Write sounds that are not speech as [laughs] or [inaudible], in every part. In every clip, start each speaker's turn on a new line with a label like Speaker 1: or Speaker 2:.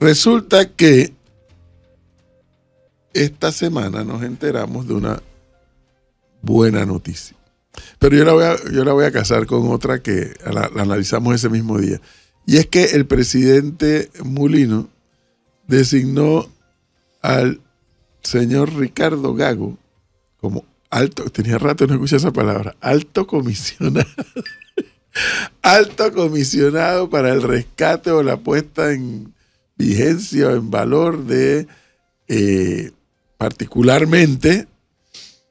Speaker 1: Resulta que esta semana nos enteramos de una buena noticia. Pero yo la voy a, yo la voy a casar con otra que la, analizamos ese mismo día. Y es que el presidente Mulino designó al señor Ricardo Gago como alto, tenía rato no escuché esa palabra, alto comisionado. [laughs] alto comisionado para el rescate o la puesta en vigencia en valor de, eh, particularmente,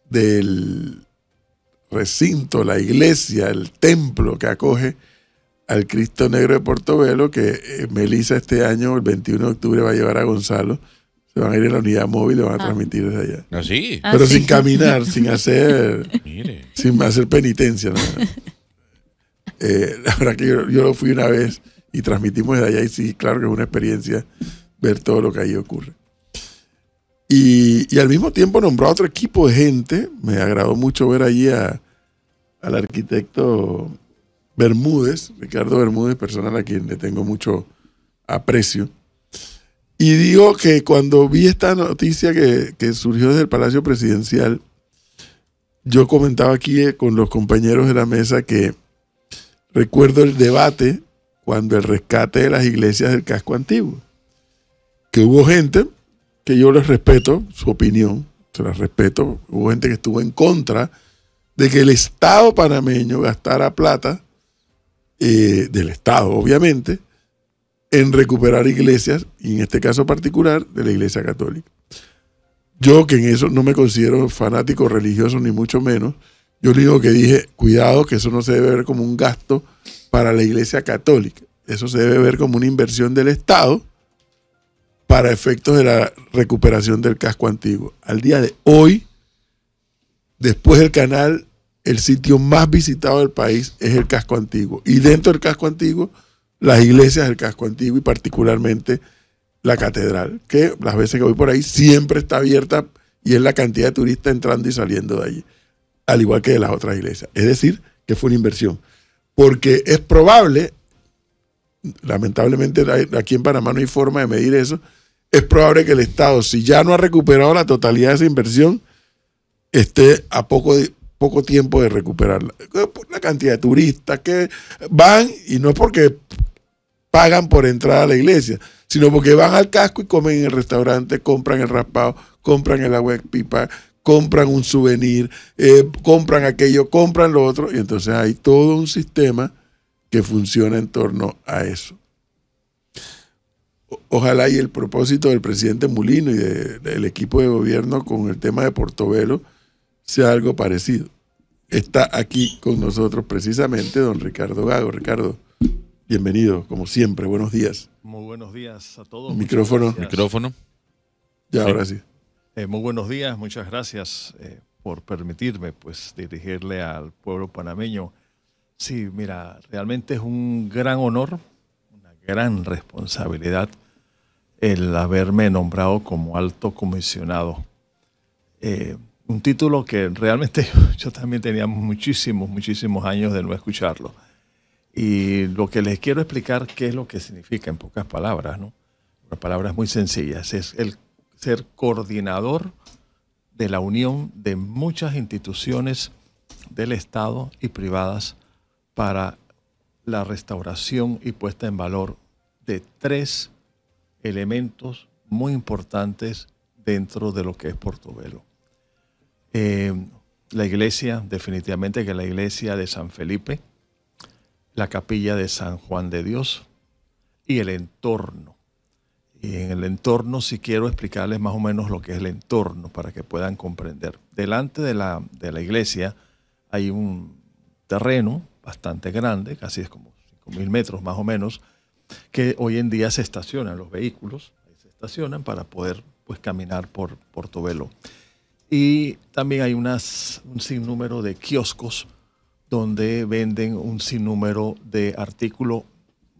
Speaker 1: del recinto, la iglesia, el templo que acoge al Cristo Negro de Portobelo, que eh, Melisa este año, el 21 de octubre, va a llevar a Gonzalo. Se van a ir a la unidad móvil y van a ah. transmitir desde allá. Ah, ah, Pero sin caminar, [laughs] sin hacer, sin hacer penitencia. [laughs] Eh, la verdad que yo, lo fui una vez y transmitimos de allá. Y sí, claro que es una experiencia ver todo lo que ahí ocurre. Y, y al mismo tiempo nombró a otro equipo de gente. Me agradó mucho ver allí a, al arquitecto Bermúdez, Ricardo Bermúdez, persona a quien le tengo mucho aprecio. Y digo que cuando vi esta noticia que, que surgió desde el Palacio Presidencial, yo comentaba aquí eh, con los compañeros de la mesa que recuerdo el debate cuando el rescate de las iglesias del casco antiguo. Que hubo gente que yo les respeto su opinión, se las respeto, hubo gente que estuvo en contra de que el Estado panameño gastara plata, eh, del Estado obviamente, en recuperar iglesias, y en este caso particular, de la Iglesia Católica. Yo que en eso no me considero fanático religioso, ni mucho menos, yo le digo que dije, cuidado, que eso no se debe ver como un gasto para la Iglesia Católica. Eso se debe ver como una inversión del Estado para efectos de la recuperación del casco antiguo. Al día de hoy, después del canal, el sitio más visitado del país es el casco antiguo. Y dentro del casco antiguo, las iglesias del casco antiguo y particularmente la catedral, que las veces que voy por ahí siempre está abierta y es la cantidad de turistas entrando y saliendo de allí al igual que de las otras iglesias. Es decir, que fue una inversión. Porque es probable, lamentablemente aquí en Panamá no hay forma de medir eso, es probable que el Estado, si ya no ha recuperado la totalidad de esa inversión, esté a poco, poco tiempo de recuperarla. Eh, la cantidad de turistas que van, y no es porque pagan por entrar a la iglesia, sino porque van al casco y comen en el restaurante, compran el raspado, compran el agua de pipa, compran un souvenir, eh, compran aquello, compran lo otro, y entonces hay todo un sistema que funciona en torno a eso. ojalá y el propósito del presidente Mulino y del equipo de gobierno con el tema de Portobelo sea algo parecido. Está aquí con nosotros precisamente don Ricardo Gago. Ricardo, bienvenido, como siempre, buenos días.
Speaker 2: Muy buenos días a todos. Micrófono. Micrófono. Ya, ahora sí. Eh, muy buenos días, muchas gracias eh, por permitirme pues dirigirle al pueblo panameño. Sí, mira, realmente es un gran honor, una gran responsabilidad el haberme nombrado como alto comisionado. Eh, un título que realmente [laughs] yo también tenía muchísimos, muchísimos años de no escucharlo. Y lo que les quiero explicar qué es lo que significa en pocas palabras, ¿no? Una palabras muy sencillas es el ser coordinador de la unión de muchas instituciones del Estado y privadas para la restauración y puesta en valor de tres elementos muy importantes dentro de lo que es Portobelo. Eh, la iglesia, definitivamente que la iglesia de San Felipe, la capilla de San Juan de Dios y el entorno y en el entorno si quiero explicarles más o menos lo que es el entorno para que puedan comprender. Delante de la, de la iglesia hay un terreno bastante grande, casi es como 5.000 metros más o menos, que hoy en día se estacionan los vehículos, se estacionan para poder pues, caminar por Portobelo. Y también hay un sinnúmero de kioscos donde venden un sinnúmero de artículos,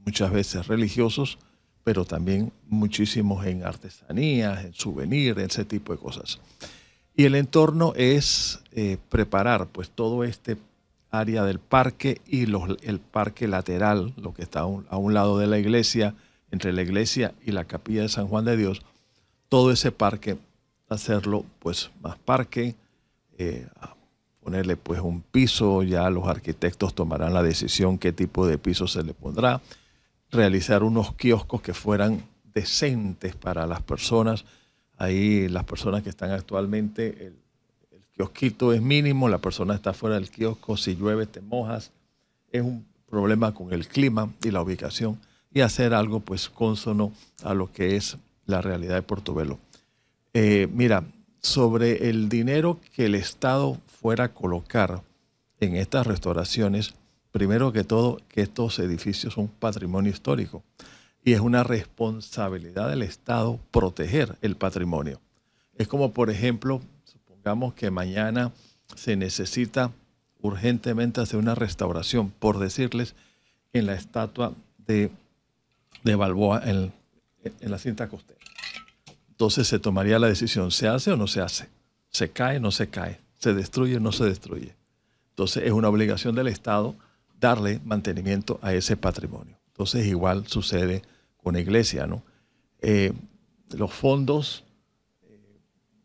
Speaker 2: muchas veces religiosos, pero también muchísimos en artesanías, en souvenirs, en ese tipo de cosas. Y el entorno es eh, preparar pues todo este área del parque y el parque lateral, lo que está a un, lado de la iglesia, entre la iglesia y la capilla de San Juan de Dios, todo ese parque, hacerlo pues más parque, eh, ponerle pues un piso, ya los arquitectos tomarán la decisión qué tipo de piso se le pondrá realizar unos kioscos que fueran decentes para las personas. Ahí las personas que están actualmente, el, kiosquito es mínimo, la persona está fuera del kiosco, si llueve te mojas, es un problema con el clima y la ubicación y hacer algo pues consono a lo que es la realidad de Portobelo. Eh, mira, sobre el dinero que el Estado fuera a colocar en estas restauraciones, primero que todo, que estos edificios son patrimonio histórico y es una responsabilidad del Estado proteger el patrimonio. Es como, por ejemplo, supongamos que mañana se necesita urgentemente hacer una restauración, por decirles, en la estatua de, Balboa en, en la cinta costera. Entonces se tomaría la decisión, ¿se hace o no se hace? ¿Se cae o no se cae? ¿Se destruye o no se destruye? Entonces es una obligación del Estado darle mantenimiento a ese patrimonio. Entonces igual sucede con la iglesia, ¿no? Eh, los fondos, eh,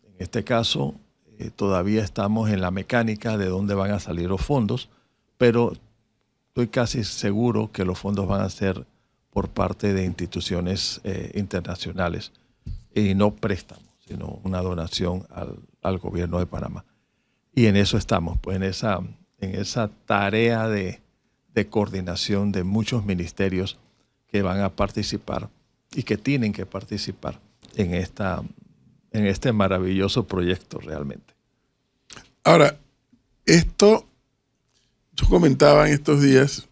Speaker 2: en este caso, eh, todavía estamos en la mecánica de dónde van a salir los fondos, pero estoy casi seguro que los fondos van a ser por parte de instituciones internacionales y no préstamos, sino una donación al, al gobierno de Panamá. Y en eso estamos, pues en esa, en esa tarea de, de coordinación de muchos ministerios que van a participar y que tienen que participar en, esta, en este maravilloso proyecto realmente. Ahora, esto,
Speaker 1: yo comentaba en estos días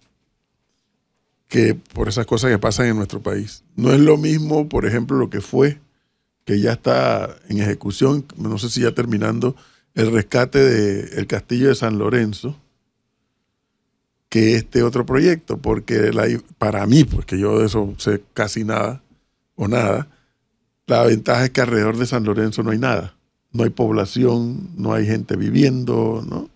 Speaker 1: que por esas cosas que pasan en nuestro país, no es lo mismo, por ejemplo, lo que fue, que ya está en ejecución, no sé si ya terminando, el rescate del el castillo de San Lorenzo, que este otro proyecto, porque para mí, porque yo de eso sé casi nada o nada, la ventaja es que alrededor de San Lorenzo no hay nada, no hay población, no hay gente viviendo, ¿no?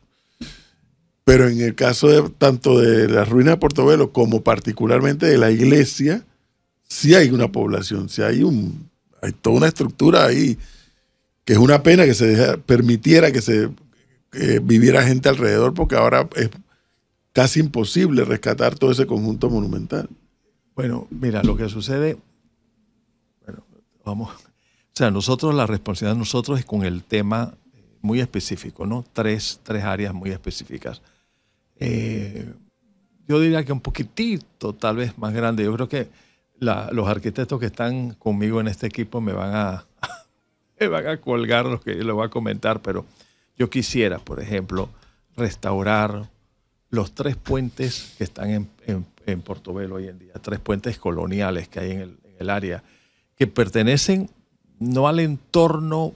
Speaker 1: Pero en el caso de, tanto de la ruina de Portobelo como particularmente de la iglesia, sí hay una población, sí hay, un, toda una estructura ahí, que es una pena que se permitiera que se eh, viviera gente alrededor, porque ahora es casi imposible rescatar todo ese conjunto monumental.
Speaker 2: Bueno, mira, lo que sucede, bueno, vamos, o sea, nosotros, la responsabilidad de nosotros es con el tema eh, muy específico, ¿no? Tres, tres áreas muy específicas. Eh, yo diría que un poquitito, tal vez más grande. Yo creo que los arquitectos que están conmigo en este equipo me van a, [laughs] me van a colgar lo que yo les voy a comentar, pero yo quisiera, por ejemplo, restaurar los tres puentes que están en, Portobelo hoy en día, tres puentes coloniales que hay en el, área, que pertenecen no al entorno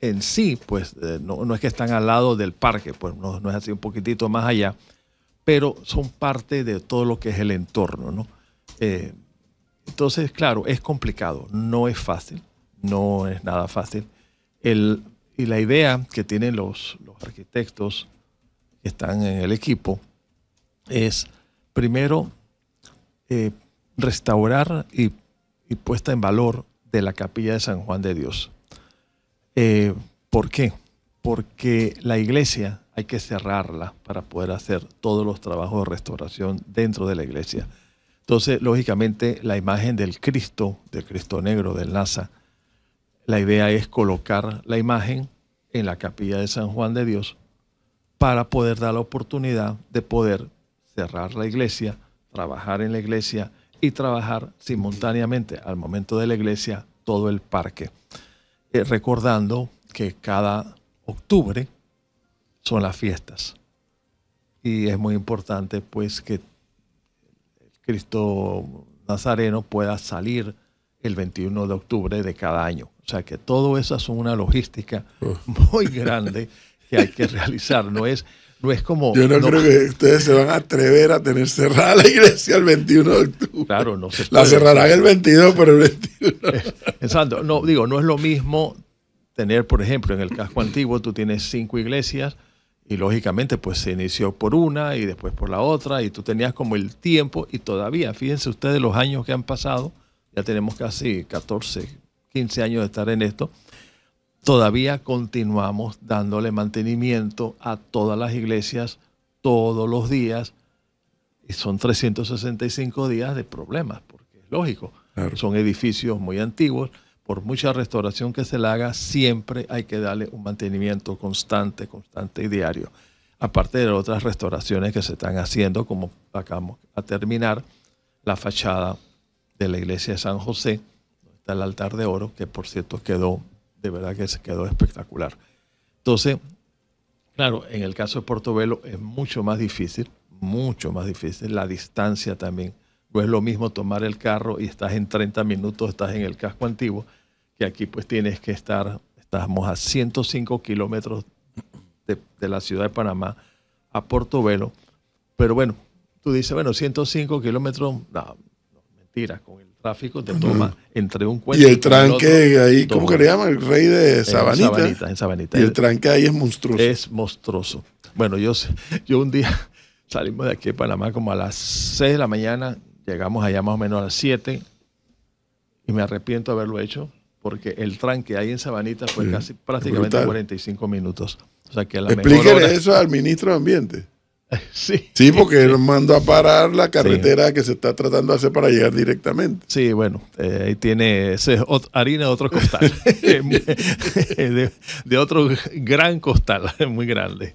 Speaker 2: en sí, pues eh, no, es que están al lado del parque, pues no, no, es así un poquitito más allá, pero son parte de todo lo que es el entorno, ¿no? Eh, entonces, claro, es complicado, no es fácil, no es nada fácil. y la idea que tienen los, los arquitectos que están en el equipo es, primero, eh, restaurar y, puesta en valor de la capilla de San Juan de Dios. Eh, ¿Por qué? Porque la iglesia hay que cerrarla para poder hacer todos los trabajos de restauración dentro de la iglesia. Entonces, lógicamente, la imagen del Cristo, del Cristo Negro, del NASA, la idea es colocar la imagen en la capilla de San Juan de Dios para poder dar la oportunidad de poder cerrar la iglesia, trabajar en la iglesia y trabajar simultáneamente al momento de la iglesia todo el parque. Eh, recordando que cada octubre son las fiestas y es muy importante pues que Cristo Nazareno pueda salir el 21 de octubre de cada año. O sea que todo eso es una logística oh. muy grande que hay que realizar. No es, no es como. Yo no, creo que ustedes se van a atrever a tener cerrada la iglesia el 21 de octubre. Claro, no se La
Speaker 1: cerrarán el 22, pero el
Speaker 2: 21. Pensando, No, digo, no es lo mismo tener, por ejemplo, en el casco antiguo tú tienes cinco iglesias y lógicamente pues se inició por una y después por la otra y tú tenías como el tiempo y todavía, fíjense ustedes los años que han pasado, ya tenemos casi 14, 15 años de estar en esto todavía continuamos dándole mantenimiento a todas las iglesias todos los días. Y son 365 días de problemas, porque es lógico. Son edificios muy antiguos. Por mucha restauración que se le haga, siempre hay que darle un mantenimiento constante, constante y diario. Aparte de otras restauraciones que se están haciendo, como acabamos a terminar, la fachada de la iglesia de San José, está el altar de oro, que por cierto quedó de verdad que se quedó espectacular. Entonces, claro, en el caso de Portobelo es mucho más difícil, mucho más difícil, la distancia también. No es lo mismo tomar el carro y estás en 30 minutos, estás en el casco antiguo, que aquí pues tienes que estar, estamos a 105 kilómetros de, la ciudad de Panamá a Portobelo. Pero bueno, tú dices, bueno, 105 kilómetros, no, mentira, con el tráfico te toma entre un cuento y el tranque ahí, ¿cómo que le llaman? El rey de Sabanita. En Sabanita, Y el tranque ahí es monstruoso. Es monstruoso. Bueno, yo, yo un día [laughs] salimos de aquí de Panamá como a las 6 de la mañana, llegamos allá más o menos a las 7 y me arrepiento de haberlo hecho porque el tranque ahí en Sabanita fue casi prácticamente 45 minutos. O sea que eso
Speaker 1: al ministro de Ambiente. [laughs] Sí. porque él mandó a parar la carretera que se
Speaker 2: está tratando de
Speaker 1: hacer para llegar directamente.
Speaker 2: Sí, bueno, eh, ahí tiene harina de otro costal, [laughs] [laughs] de, de, otro gran costal, muy grande.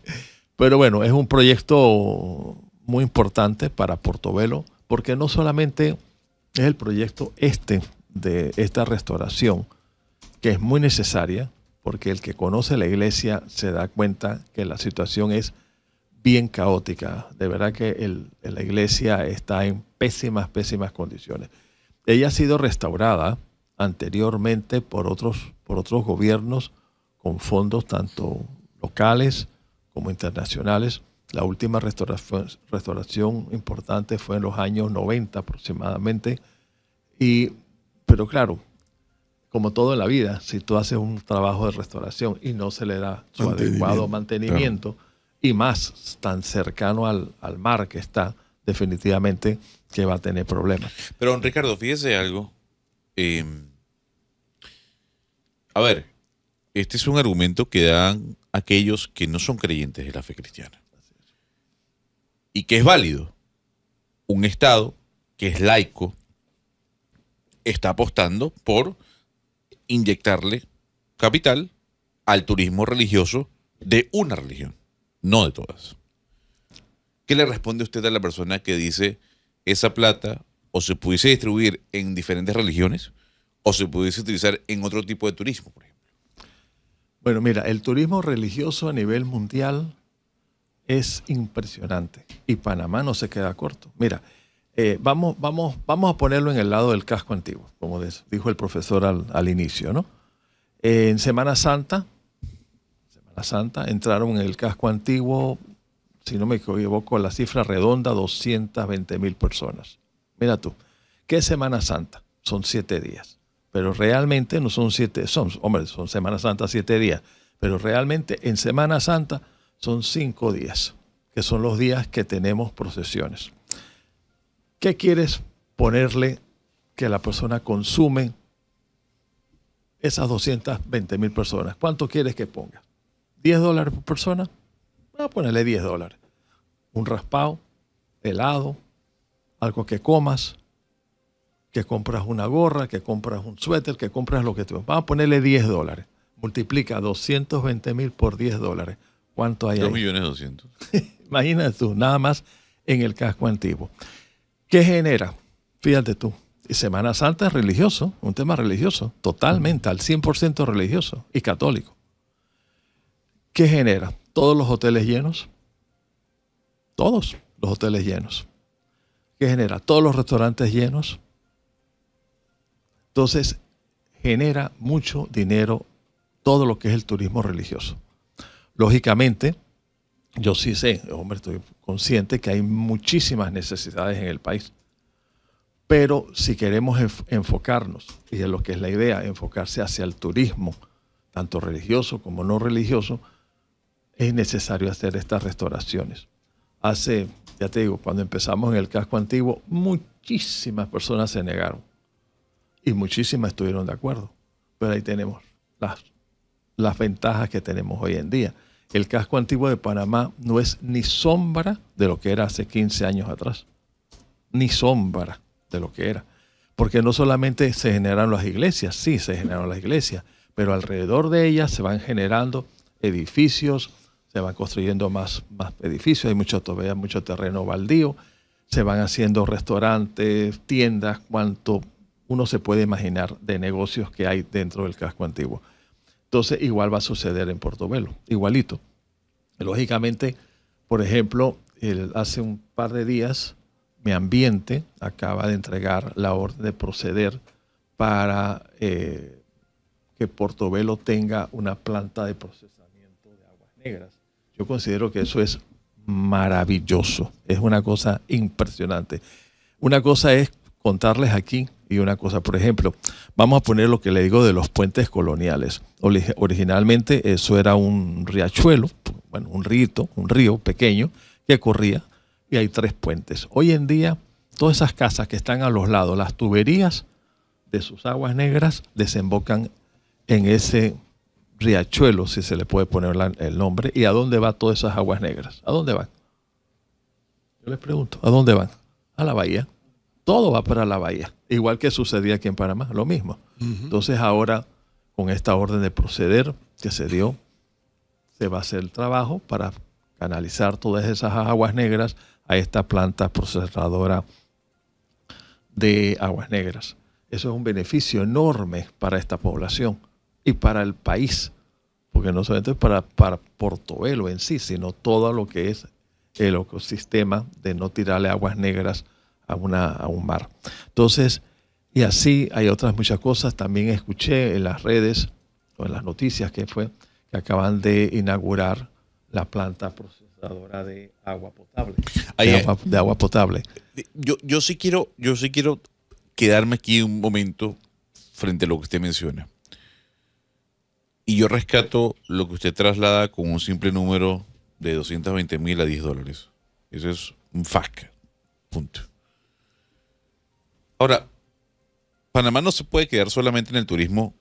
Speaker 2: Pero bueno, es un proyecto muy importante para Portobelo, porque no solamente es el proyecto este de esta restauración, que es muy necesaria, porque el que conoce la iglesia se da cuenta que la situación es bien caótica. De verdad que la iglesia está en pésimas, pésimas condiciones. Ella ha sido restaurada anteriormente por otros, por otros gobiernos con fondos tanto locales como internacionales. La última restauración, importante fue en los años 90 aproximadamente. Y, pero claro, como todo en la vida, si tú haces un trabajo de restauración y no se le da su adecuado mantenimiento, y más tan cercano al, mar que está, definitivamente que va a tener problemas.
Speaker 3: Pero, don Ricardo, fíjese algo. Eh, a ver, este es un argumento que dan aquellos que no son creyentes de la fe cristiana. Y que es válido. Un Estado que es laico está apostando por inyectarle capital al turismo religioso de una religión no de todas. ¿Qué le responde usted a la persona que dice esa plata o se pudiese distribuir en diferentes religiones o se pudiese utilizar en otro tipo de turismo, por ejemplo?
Speaker 2: Bueno, mira, el turismo religioso a nivel mundial es impresionante y Panamá no se queda corto. Mira, eh, vamos, vamos, vamos a ponerlo en el lado del casco antiguo, como dijo el profesor al, al inicio, ¿no? en Semana Santa Santa, entraron en el casco antiguo, si no me equivoco, la cifra redonda, 220 mil personas. Mira tú, ¿qué Semana Santa? Son siete días, pero realmente no son siete, son, hombre, son Semana Santa siete días, pero realmente en Semana Santa son cinco días, que son los días que tenemos procesiones. ¿Qué quieres ponerle que la persona consume esas 220 mil personas? ¿Cuánto quieres que ponga? 10 dólares por persona, Vamos a ponerle 10 dólares. Un raspado, helado, algo que comas, que compras una gorra, que compras un suéter, que compras lo que tú. Vamos a ponerle 10 dólares. Multiplica 220 mil por 10 dólares. ¿Cuánto hay 2
Speaker 3: millones 200.
Speaker 2: [laughs] Imagínate tú, nada más en el casco antiguo. ¿Qué genera? Fíjate tú. Semana Santa es religioso, un tema religioso, totalmente, al 100% religioso y católico. ¿Qué genera? Todos los hoteles llenos. Todos los hoteles llenos. ¿Qué genera? Todos los restaurantes llenos. Entonces, genera mucho dinero todo lo que es el turismo religioso. Lógicamente, yo sí sé, hombre, estoy consciente que hay muchísimas necesidades en el país. Pero si queremos enfocarnos, y es lo que es la idea, enfocarse hacia el turismo, tanto religioso como no religioso, es necesario hacer estas restauraciones. Hace, ya te digo, cuando empezamos en el casco antiguo, muchísimas personas se negaron y muchísimas estuvieron de acuerdo. Pero ahí tenemos las, las ventajas que tenemos hoy en día. El casco antiguo de Panamá no es ni sombra de lo que era hace 15 años atrás, ni sombra de lo que era. Porque no solamente se generaron las iglesias, sí, se generaron las iglesias, pero alrededor de ellas se van generando edificios, se van construyendo más, más edificios, hay mucho mucho terreno baldío, se van haciendo restaurantes, tiendas, cuanto uno se puede imaginar de negocios que hay dentro del casco antiguo. Entonces, igual va a suceder en Portobelo, igualito. Lógicamente, por ejemplo, hace un par de días, mi ambiente acaba de entregar la orden de proceder para eh, que Portobelo tenga una planta de procesamiento de aguas negras yo considero que eso es maravilloso, es una cosa impresionante. Una cosa es contarles aquí y una cosa, por ejemplo, vamos a poner lo que le digo de los puentes coloniales. Originalmente eso era un riachuelo, bueno, un rito, un río pequeño que corría y hay tres puentes. Hoy en día, todas esas casas que están a los lados, las tuberías de sus aguas negras desembocan en ese riachuelo, si se le puede poner el nombre, y a dónde van todas esas aguas negras. ¿A dónde van? Yo les pregunto, ¿a dónde van? A la bahía. Todo va para la bahía. Igual que sucedía aquí en Panamá, lo mismo. Entonces ahora, con esta orden de proceder que se dio, se va a hacer el trabajo para canalizar todas esas aguas negras a esta planta procesadora de aguas negras. Eso es un beneficio enorme para esta población y para el país, porque no solamente es para, para Portobelo en sí, sino todo lo que es el ecosistema de no tirarle aguas negras a, una, a un mar. Entonces, y así hay otras muchas cosas. También escuché en las redes o en las noticias que fue que acaban de inaugurar la planta procesadora de agua potable. de, agua, potable.
Speaker 3: Yo, yo sí quiero, yo sí quiero quedarme aquí un momento frente a lo que usted menciona. Y yo rescato lo que usted traslada con un simple número de 220 mil a 10 dólares. Eso es un FAC. Punto. Ahora, Panamá no se puede quedar solamente en el turismo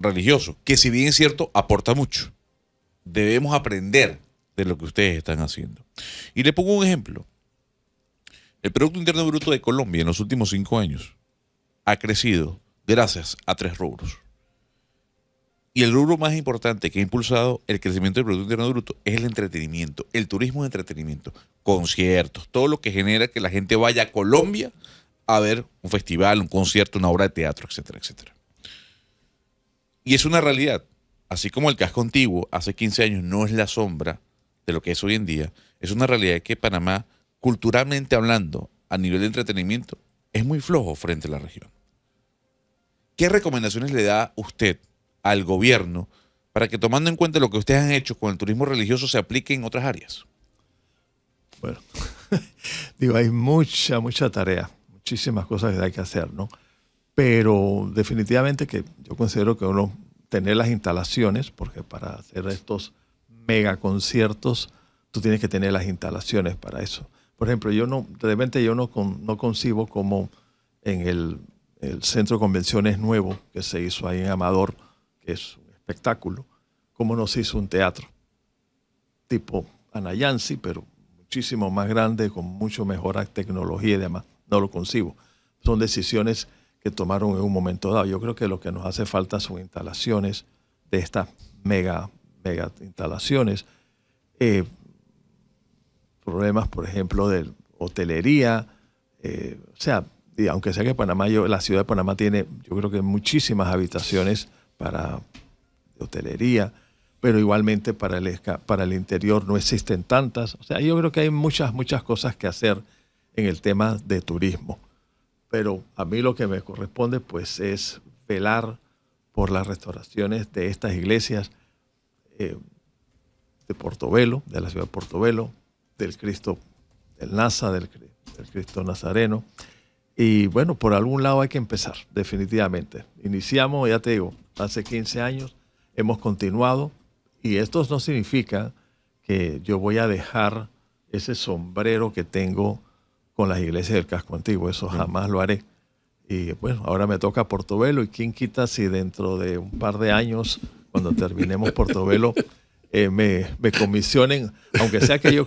Speaker 3: religioso, que si bien es cierto, aporta mucho. Debemos aprender de lo que ustedes están haciendo. Y le pongo un ejemplo. El Producto Interno Bruto de Colombia en los últimos cinco años ha crecido gracias a tres rubros. Y el rubro más importante que ha impulsado el crecimiento del Producto Interno Bruto es el entretenimiento, el turismo de entretenimiento, conciertos, todo lo que genera que la gente vaya a Colombia a ver un festival, un concierto, una obra de teatro, etcétera, etcétera. Y es una realidad. Así como el casco antiguo hace 15 años no es la sombra de lo que es hoy en día, es una realidad que Panamá, culturalmente hablando, a nivel de entretenimiento, es muy flojo frente a la región. ¿Qué recomendaciones le da usted? al gobierno para que tomando en cuenta lo que ustedes han hecho con el turismo religioso se aplique en otras áreas? Bueno,
Speaker 2: [laughs] digo, hay mucha, mucha tarea, muchísimas cosas que hay que hacer, ¿no? Pero definitivamente que yo considero que uno tener las instalaciones, porque para hacer estos mega conciertos tú tienes que tener las instalaciones para eso. Por ejemplo, yo no, de repente yo no, no concibo como en el, el centro de convenciones nuevo que se hizo ahí en Amador, que es un espectáculo, como nos hizo un teatro, tipo Anayansi, pero muchísimo más grande, con mucho mejor tecnología y demás. No lo concibo. Son decisiones que tomaron en un momento dado. Yo creo que lo que nos hace falta son instalaciones de estas mega, mega instalaciones. Eh, problemas, por ejemplo, de hotelería. Eh, o sea, y aunque sea que Panamá, la ciudad de Panamá tiene, yo creo que muchísimas habitaciones para hotelería, pero igualmente para el, para el interior no existen tantas. O sea, yo creo que hay muchas, muchas cosas que hacer en el tema de turismo. Pero a mí lo que me corresponde pues es velar por las restauraciones de estas iglesias eh, de Portobelo, de la ciudad de Portobelo, del Cristo, del Nasa, del, del Cristo Nazareno. Y bueno, por algún lado hay que empezar, definitivamente. Iniciamos, ya te digo, hace 15 años, hemos continuado y esto no significa que yo voy a dejar ese sombrero que tengo con las iglesias del casco antiguo, eso jamás lo haré. Y bueno, ahora me toca Portobelo y quién quita si dentro de un par de años, cuando terminemos [laughs] Portobelo, eh, me, comisionen, aunque sea que yo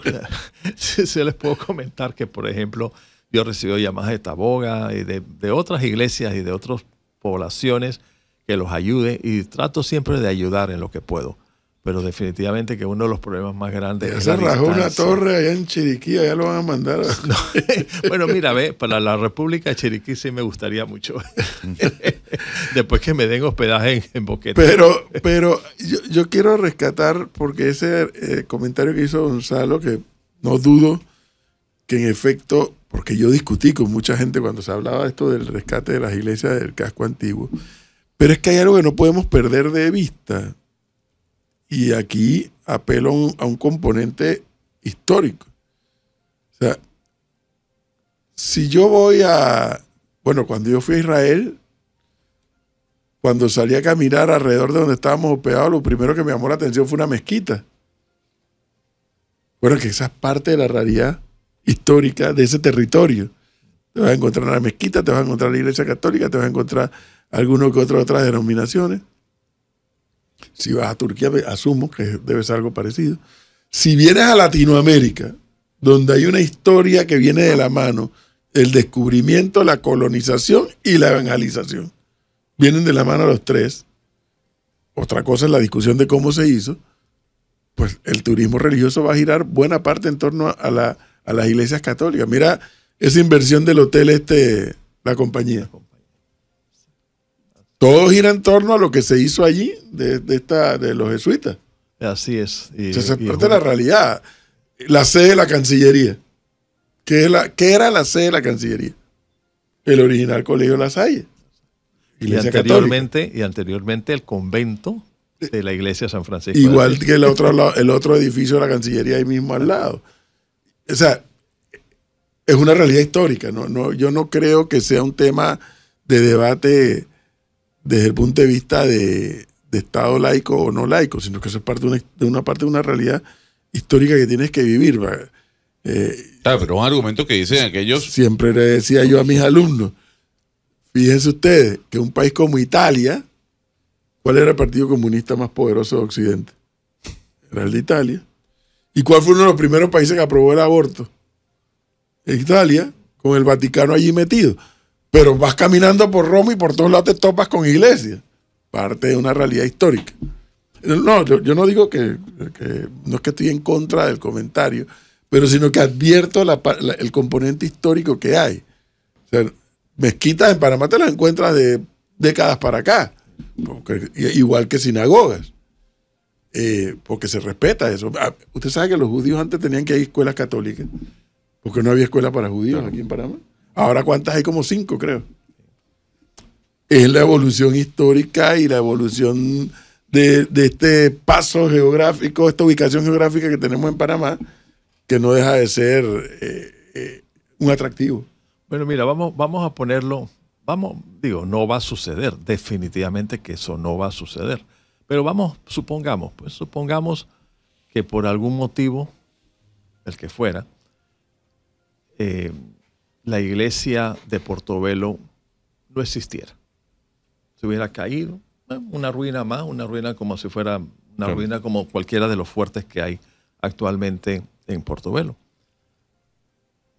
Speaker 2: se, [laughs] les puedo comentar que, por ejemplo, yo he llamadas de Taboga y de otras iglesias y de otras poblaciones que los ayude y trato siempre de ayudar en lo que puedo. Pero definitivamente que uno de los problemas más grandes Se rajó una torre
Speaker 1: allá en Chiriquí, allá lo van a mandar. [laughs]
Speaker 2: [laughs] bueno, mira, ve, para la República de Chiriquí sí me gustaría mucho. [laughs] Después que me den hospedaje en, Boquete. Pero,
Speaker 1: pero yo, quiero rescatar, porque ese eh, comentario que hizo Gonzalo, que no dudo que en efecto, porque yo discutí con mucha gente cuando se hablaba de esto del rescate de las iglesias del casco antiguo. Pero es que hay algo que no podemos perder de vista. Y aquí apelo a un, componente histórico. O sea, si yo voy a, bueno, cuando yo fui a Israel, cuando salí a caminar alrededor de donde estábamos hospedados, lo primero que me llamó la atención fue una mezquita. Bueno, que esa es parte de la realidad histórica de ese territorio. Te vas a encontrar una mezquita, te vas a encontrar la iglesia católica, te vas a encontrar alguno que otro otras denominaciones. Si vas a Turquía, asumo que debe ser algo parecido. Si vienes a Latinoamérica, donde hay una historia que viene de la mano, el descubrimiento, la colonización y la evangelización. Vienen de la mano los tres. Otra cosa es la discusión de cómo se hizo. Pues el turismo religioso va a girar buena parte en torno a, a las iglesias católicas. Mira esa inversión del hotel, este, la compañía todo gira en torno a lo que se hizo allí de, esta, de los jesuitas.
Speaker 2: Así es.
Speaker 1: Y, es parte la realidad. La sede de la Cancillería. ¿Qué, es la, era la sede de la Cancillería? El original Colegio La Salle.
Speaker 2: Y anteriormente, y anteriormente el convento de la iglesia de San Francisco. Igual que el otro, el otro edificio
Speaker 1: de la Cancillería ahí mismo al lado. O sea, es una realidad histórica. ¿no? No, yo no creo que sea un tema de debate desde el punto de vista de, Estado laico o no laico, sino que eso es parte de una, parte de una realidad histórica que tienes que vivir. Eh,
Speaker 3: claro, pero un argumento que dicen aquellos.
Speaker 1: Siempre le decía yo a mis alumnos, fíjense ustedes que un país como Italia, ¿cuál era el partido comunista más poderoso de Occidente? Era el de Italia. ¿Y cuál fue uno de los primeros países que aprobó el aborto? Italia, con el Vaticano allí metido. Pero vas caminando por Roma y por todos lados te topas con iglesias. Parte de una realidad histórica. No, yo, no digo que, no es que estoy en contra del comentario, pero sino que advierto el componente histórico que hay. O sea, mezquitas en Panamá te las encuentras de décadas para acá, igual que sinagogas, eh, porque se respeta eso. Ah, Usted sabe que los judíos antes tenían que ir a escuelas católicas, porque no había escuela para judíos aquí en Panamá. Ahora cuántas hay como cinco, creo. Es la evolución histórica y la evolución de, este paso geográfico, esta ubicación geográfica que tenemos en Panamá, que no deja de ser eh, eh,
Speaker 2: un atractivo. Bueno, mira, vamos, vamos a ponerlo, vamos, digo, no va a suceder, definitivamente que eso no va a suceder. Pero vamos, supongamos, pues supongamos que por algún motivo, el que fuera, eh, la iglesia de Portobelo no existiera. Se hubiera caído, eh, una ruina más, una ruina como si fuera una ruina como cualquiera de los fuertes que hay actualmente en Portobelo.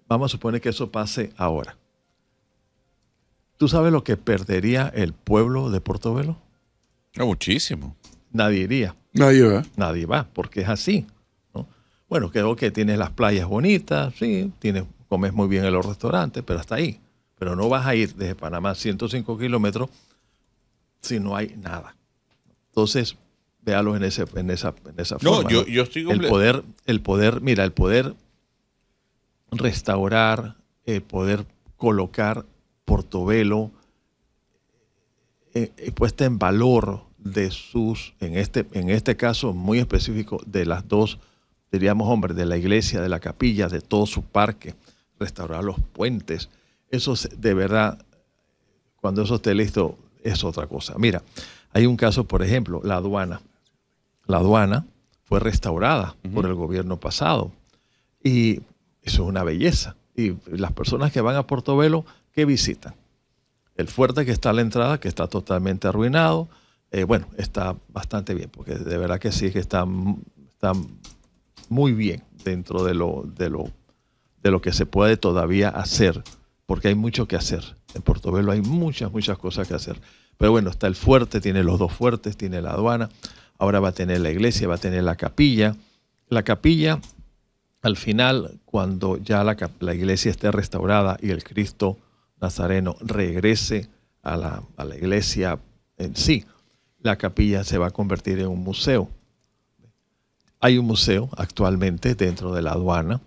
Speaker 2: Vamos a suponer que eso pase ahora. ¿Tú sabes lo que perdería el pueblo de Portobelo? Ah, muchísimo. Nadie iría. Nadie va. Nadie va, porque es así. ¿no? Bueno, creo que tienes las playas bonitas, sí, tienes comes muy bien en los restaurantes, pero hasta ahí. Pero no vas a ir desde Panamá 105 kilómetros si no hay nada. Entonces, véalos en, ese, en, esa, en esa forma. ¿no? yo estoy el poder, el poder, mira, el poder restaurar, el eh, poder colocar Portobelo eh, eh, puesta en valor de sus, en este, en este caso muy específico, de las dos, diríamos, hombres, de la iglesia, de la capilla, de todo su parque, restaurar los puentes. Eso de verdad, cuando eso esté listo, es otra cosa. Mira, hay un caso, por ejemplo, la aduana. La aduana fue restaurada por el gobierno pasado y eso es una belleza. Y las personas que van a Portobelo, ¿qué visitan? El fuerte que está a la entrada, que está totalmente arruinado. Eh, bueno, está bastante bien, porque de verdad que sí, que está, está muy bien dentro de lo, de lo de lo que se puede todavía hacer, porque hay mucho que hacer. En Portobelo hay muchas, muchas cosas que hacer. Pero bueno, está el fuerte, tiene los dos fuertes, tiene la aduana, ahora va a tener la iglesia, va a tener la capilla. La capilla, al final, cuando ya la, iglesia esté restaurada y el Cristo Nazareno regrese a la iglesia en sí, la capilla se va a convertir en un museo. Hay un museo actualmente dentro de la aduana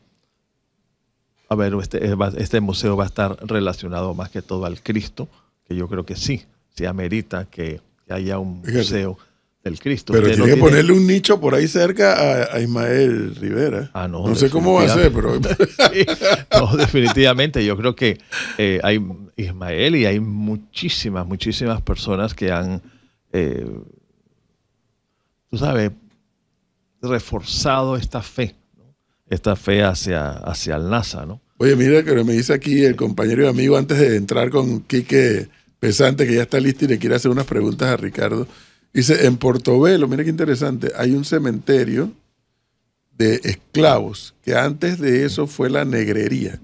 Speaker 2: a ver, este, eh, este museo va a estar relacionado más que todo al Cristo, que yo creo que sí, se amerita que haya un museo del Cristo. Pero tiene que ponerle un
Speaker 1: nicho por ahí cerca a, Ismael Rivera. Ah, no, sé cómo va a ser, pero...
Speaker 2: [laughs] no, definitivamente, yo creo que eh, hay Ismael y hay muchísimas, muchísimas personas que han, eh, tú sabes, reforzado esta fe esta fe hacia, hacia el NASA, ¿no?
Speaker 1: Oye, mira que me dice aquí el compañero y amigo antes de entrar con Quique Pesante, que ya está listo y le quiere hacer unas preguntas a Ricardo. Dice, en Portobelo, mira qué interesante, hay un cementerio de esclavos, que antes de eso fue la negrería,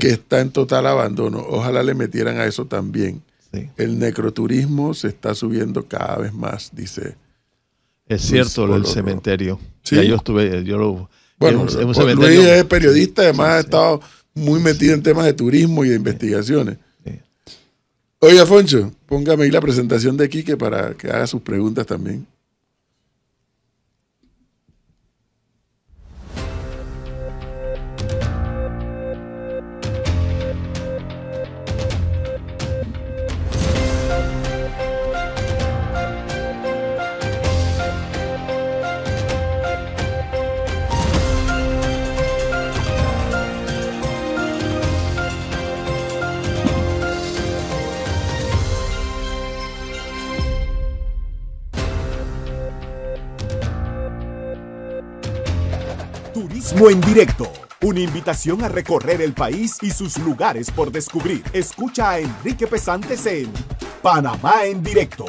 Speaker 1: que está en total abandono. Ojalá le metieran a eso también. El necroturismo se está subiendo cada vez más, dice.
Speaker 2: Es cierto, el
Speaker 1: cementerio. ¿Sí? yo estuve, yo lo bueno, es periodista, además ha estado muy metido en temas de turismo y de investigaciones. Oye, Afonso, póngame ahí la presentación de Quique para que haga sus preguntas también. en directo. Una invitación a recorrer el país y sus lugares por descubrir. Escucha a Enrique Pesantes en Panamá en directo.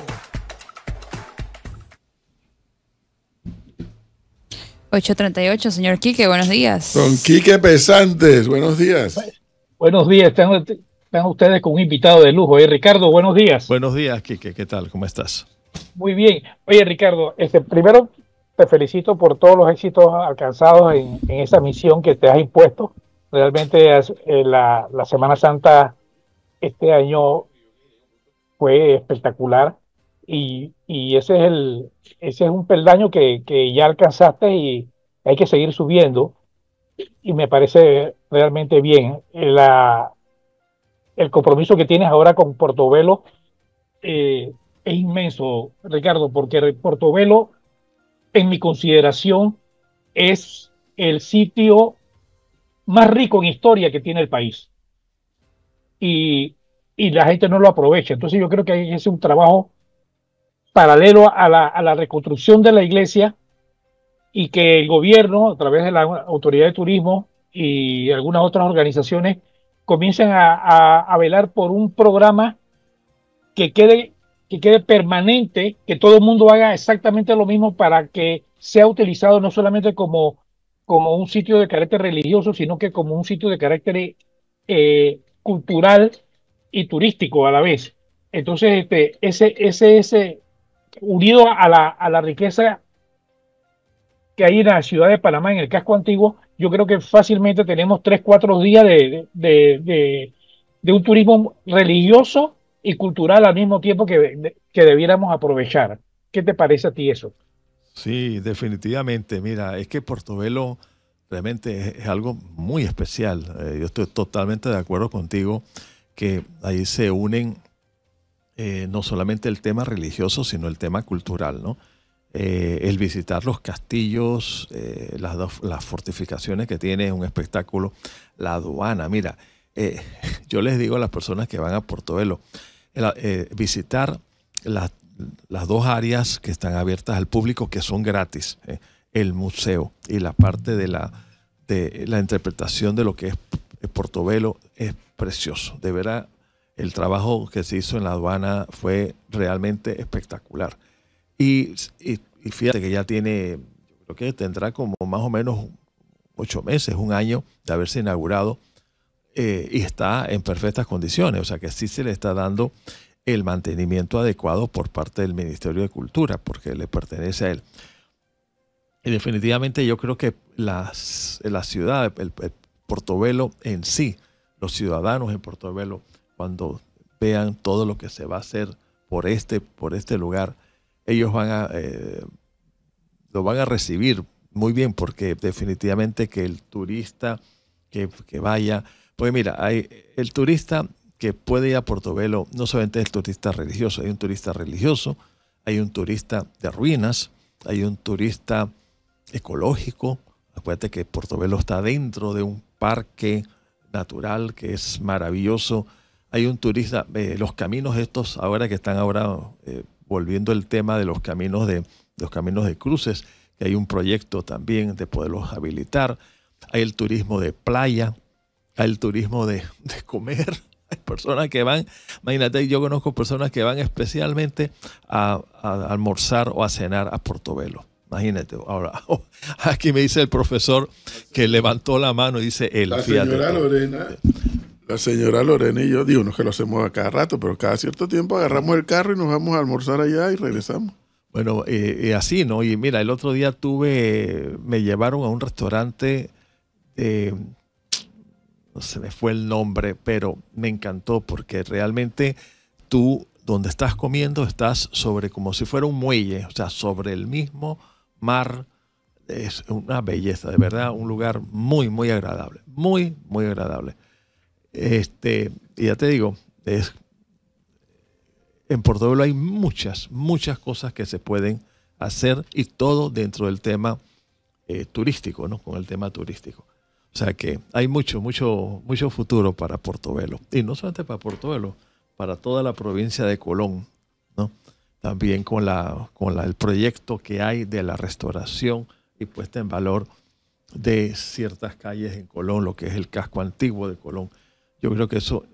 Speaker 3: 838, señor Quique, buenos días.
Speaker 4: Don Quique Pesantes, buenos días. Buenos días, están, ustedes con un invitado de lujo. ¿eh? Ricardo, buenos días. Buenos días, Quique, ¿qué tal? ¿Cómo estás? Muy bien. Oye, Ricardo, este, primero te felicito por todos los éxitos alcanzados en, esa misión que te has impuesto. Realmente eh, la, Semana Santa este año fue espectacular y, ese, es el, un peldaño que, ya alcanzaste y hay que seguir subiendo y me parece realmente bien eh, el compromiso que tienes ahora con Portobelo eh, es inmenso, Ricardo, porque Portobelo en mi consideración, es el sitio más rico en historia que tiene el país. Y, la gente no lo aprovecha. Entonces yo creo que hay que un trabajo paralelo a la, reconstrucción de la iglesia y que el gobierno, a través de la Autoridad de Turismo y algunas otras organizaciones, comiencen a, a velar por un programa que quede que quede permanente, que todo el mundo haga exactamente lo mismo para que sea utilizado no solamente como, como un sitio de carácter religioso, sino que como un sitio de carácter eh, cultural y turístico a la vez. Entonces, este, ese, ese, unido a la, a la riqueza que hay en la ciudad de Panamá, en el casco antiguo, yo creo que fácilmente tenemos tres, cuatro días de, de un turismo religioso y cultural al mismo tiempo que, que debiéramos aprovechar. ¿Qué te parece a ti eso?
Speaker 2: Sí, definitivamente. Mira, es que Portobelo realmente es algo muy especial. Eh, yo estoy totalmente de acuerdo contigo que ahí se unen eh, no solamente el tema religioso, sino el tema cultural, ¿no? Eh, el visitar los castillos, las, las fortificaciones que tiene es un espectáculo. La aduana, mira, [laughs] yo les digo a las personas que van a Portobelo, eh, visitar las dos áreas que están abiertas al público, que son gratis, eh, el museo y la parte de la, de la interpretación de lo que es eh, Portobelo es precioso. De verdad, el trabajo que se hizo en la aduana fue realmente espectacular. Y, y, fíjate que ya tiene, yo creo que tendrá como más o menos ocho meses, un año de haberse inaugurado eh, y está en perfectas condiciones, o sea que sí se le está dando el mantenimiento adecuado por parte del Ministerio de Cultura, porque le pertenece a él. Y definitivamente yo creo que las, la ciudad, el, Portobelo en sí, los ciudadanos en Portobelo, cuando vean todo lo que se va a hacer por este, por este lugar, ellos van a, eh, lo van a recibir muy bien, porque definitivamente que el turista que, que vaya pues mira, hay el turista que puede ir a Portobelo, no solamente es el turista religioso, hay un turista religioso, hay un turista de ruinas, hay un turista ecológico. Acuérdate que Portobelo está dentro de un parque natural que es maravilloso. Hay un turista, los caminos estos ahora que están ahora eh, volviendo el tema de los caminos de los caminos de cruces, que hay un proyecto también de poderlos habilitar. Hay el turismo de playa, al turismo de, comer. [laughs] Hay personas que van, imagínate, yo conozco personas que van especialmente a, almorzar o a cenar a Portobelo. Imagínate, ahora [laughs] aquí me dice el profesor que levantó la mano y dice él. La señora
Speaker 1: Lorena, la señora Lorena y yo, digo, no es que lo hacemos a cada rato, pero cada cierto tiempo agarramos el carro y nos vamos a almorzar allá y regresamos.
Speaker 2: Bueno, eh, eh, así, ¿no? Y mira, el otro día tuve, me llevaron a un restaurante de... Eh, se me fue el nombre, pero me encantó porque realmente tú donde estás comiendo estás sobre como si fuera un muelle, o sea, sobre el mismo mar. Es una belleza, de verdad, un lugar muy, muy agradable, muy, muy agradable. Este, y ya te digo, es, en Portobelo hay muchas, muchas cosas que se pueden hacer y todo dentro del tema eh, turístico, ¿no? Con el tema turístico. O sea que hay mucho, mucho, mucho futuro para Portobelo. Y no solamente para Portobelo, para toda la provincia de Colón, ¿no? También con, la, con la, el proyecto que hay de la restauración y puesta en valor de ciertas calles en Colón, lo que es el casco antiguo de Colón. Yo creo que eso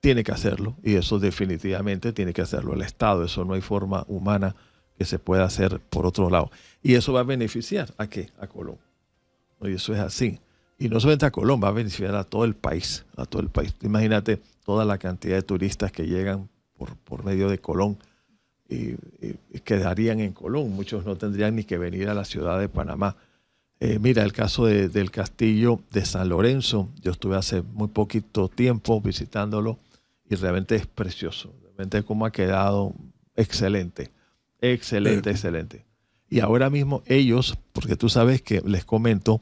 Speaker 2: tiene que hacerlo y eso definitivamente tiene que hacerlo el Estado. Eso no hay forma humana que se pueda hacer por otro lado. Y eso va a beneficiar a qué? A Colón. Y eso es así. Y no solamente a Colón, va a beneficiar a todo el país, a todo el país. Imagínate toda la cantidad de turistas que llegan por, por medio de Colón y, quedarían en Colón. Muchos no tendrían ni que venir a la ciudad de Panamá. Eh, mira, el caso del castillo de San Lorenzo, yo estuve hace muy poquito tiempo visitándolo y realmente es precioso. Realmente cómo ha quedado excelente, excelente, eh, excelente. Y ahora mismo ellos, porque tú sabes que les comento,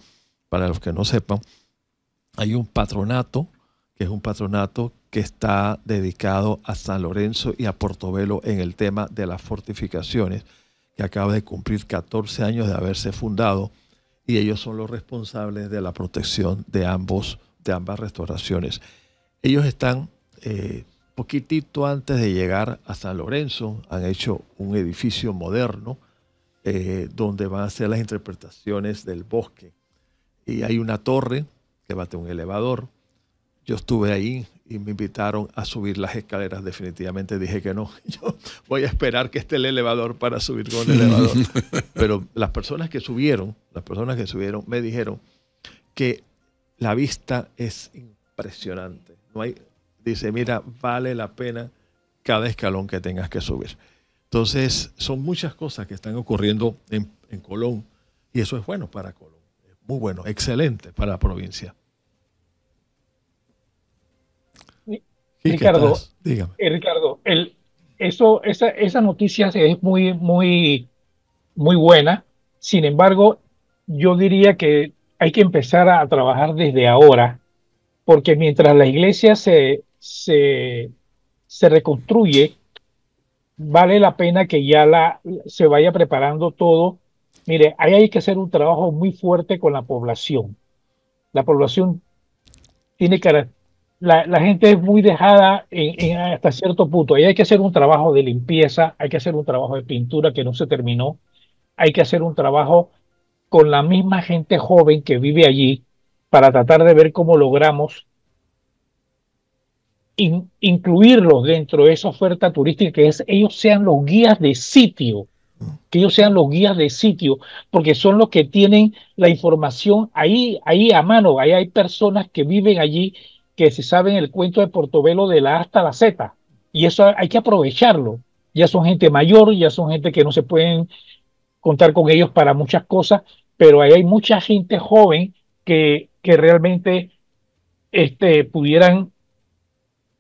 Speaker 2: para los que no sepan, hay un patronato, que es un patronato que está dedicado a San Lorenzo y a Portobelo en el tema de las fortificaciones, que acaba de cumplir 14 años de haberse fundado y ellos son los responsables de la protección de, ambos, de ambas restauraciones. Ellos están eh, poquitito antes de llegar a San Lorenzo, han hecho un edificio moderno eh, donde van a hacer las interpretaciones del bosque y hay una torre que va a tener un elevador. Yo estuve ahí y me invitaron a subir las escaleras. Definitivamente dije que no. [laughs] Yo voy a esperar que esté el elevador para subir con el [laughs] elevador. Pero las personas que subieron, las personas que subieron me dijeron que la vista es impresionante. No hay, dice, mira, vale la pena cada escalón que tengas que subir. Entonces, son muchas cosas que están ocurriendo en, en Colón y eso es bueno para Colón muy bueno, excelente para la provincia. Ricardo, Dígame.
Speaker 4: Eh, Ricardo, eso, esa, esa noticia es muy, muy, muy buena. Sin embargo, yo diría que hay que empezar a trabajar desde ahora, porque mientras la iglesia se, se reconstruye, vale la pena que ya la, se vaya preparando todo Mire, ahí hay que hacer un trabajo muy fuerte con la población. La población tiene que... La, gente es muy dejada hasta cierto punto. Ahí hay que hacer un trabajo de limpieza, hay que hacer un trabajo de pintura que no se terminó, hay que hacer un trabajo con la misma gente joven que vive allí para tratar de ver cómo logramos incluirlos dentro de esa oferta turística, que es ellos sean los guías de sitio que ellos sean los guías de sitio, porque son los que tienen la información ahí, ahí a mano. Ahí hay personas que viven allí que se saben el cuento de Portobelo de la A hasta la Z. Y eso hay que aprovecharlo. Ya son gente mayor, ya son gente que no se pueden contar con ellos para muchas cosas, pero ahí hay mucha gente joven que, realmente este, pudieran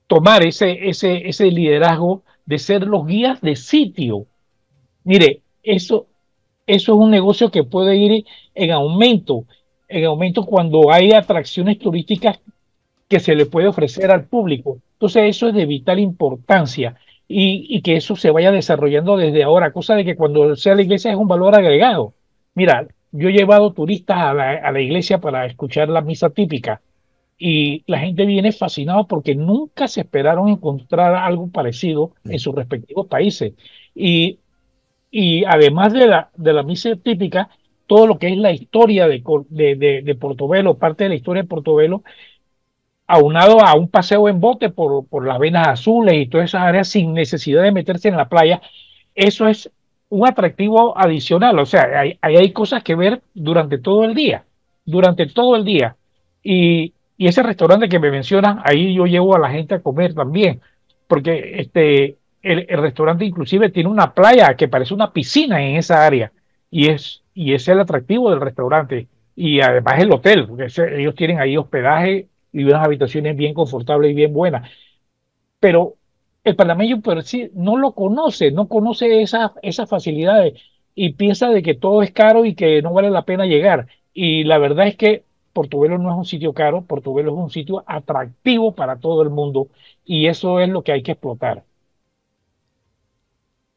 Speaker 4: tomar ese, ese, ese liderazgo de ser los guías de sitio Mire, eso, eso es un negocio que puede ir en aumento, en aumento cuando hay atracciones turísticas que se le puede ofrecer al público. Entonces eso es de vital importancia y, que eso se vaya desarrollando desde ahora, cosa de que cuando sea la iglesia es un valor agregado. Mira, yo he llevado turistas a la, iglesia para escuchar la misa típica y la gente viene fascinada porque nunca se esperaron encontrar algo parecido en sus respectivos países. Y y además de la, de la misa típica, todo lo que es la historia de, de, Portobelo, parte de la historia de Portobelo, aunado a un paseo en bote por, por las venas azules y todas esas áreas sin necesidad de meterse en la playa, eso es un atractivo adicional. O sea, hay, hay cosas que ver durante todo el día, durante todo el día. Y, ese restaurante que me mencionan, ahí yo llevo a la gente a comer también, porque este, el, restaurante inclusive tiene una playa que parece una piscina en esa área y es, y es el atractivo del restaurante y además el hotel, porque ellos tienen ahí hospedaje y unas habitaciones bien confortables y bien buenas. Pero el panameño pero sí, no lo conoce, no conoce esas, esas facilidades y piensa de que todo es caro y que no vale la pena llegar. Y la verdad es que Portobelo no es un sitio caro, Portobelo es un sitio atractivo para todo el mundo y eso es lo que hay que explotar.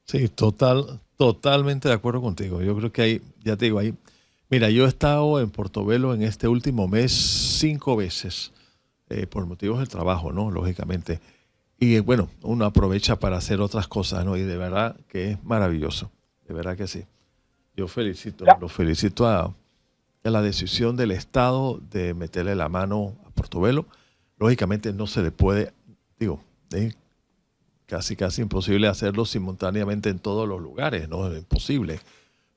Speaker 2: Sí, total, totalmente de acuerdo contigo. Yo creo que hay, ya te digo, ahí. Mira, yo he estado en Portobelo en este último mes cinco veces, eh, por motivos del trabajo, ¿no? Lógicamente. Y eh, bueno, uno aprovecha para hacer otras cosas, ¿no? Y de verdad que es maravilloso, de verdad que sí. Yo felicito, lo felicito a, la decisión del Estado de meterle la mano a Portobelo. Lógicamente no se le puede, digo, eh, casi casi imposible hacerlo simultáneamente en todos los lugares, ¿no? Es imposible.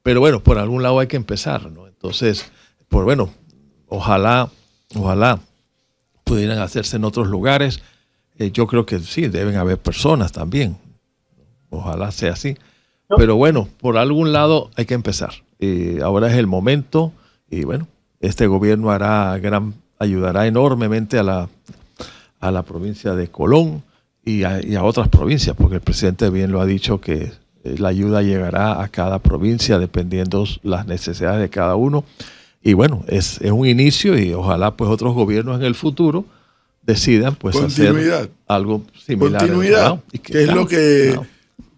Speaker 2: Pero bueno, por algún lado hay que empezar, ¿no? Entonces, pues bueno, ojalá, ojalá pudieran hacerse en otros lugares. Eh, yo creo que sí, deben haber personas también. Ojalá sea así. Pero bueno, por algún lado hay que empezar. Y eh, ahora es el momento y bueno, este gobierno hará gran, ayudará enormemente a la, a la provincia de Colón y a, otras provincias, porque el presidente bien lo ha dicho que eh, la ayuda llegará a cada provincia dependiendo las necesidades de cada uno. Y bueno, es, un inicio y ojalá pues otros gobiernos en el futuro decidan pues hacer algo similar. Continuidad, y que, es lo que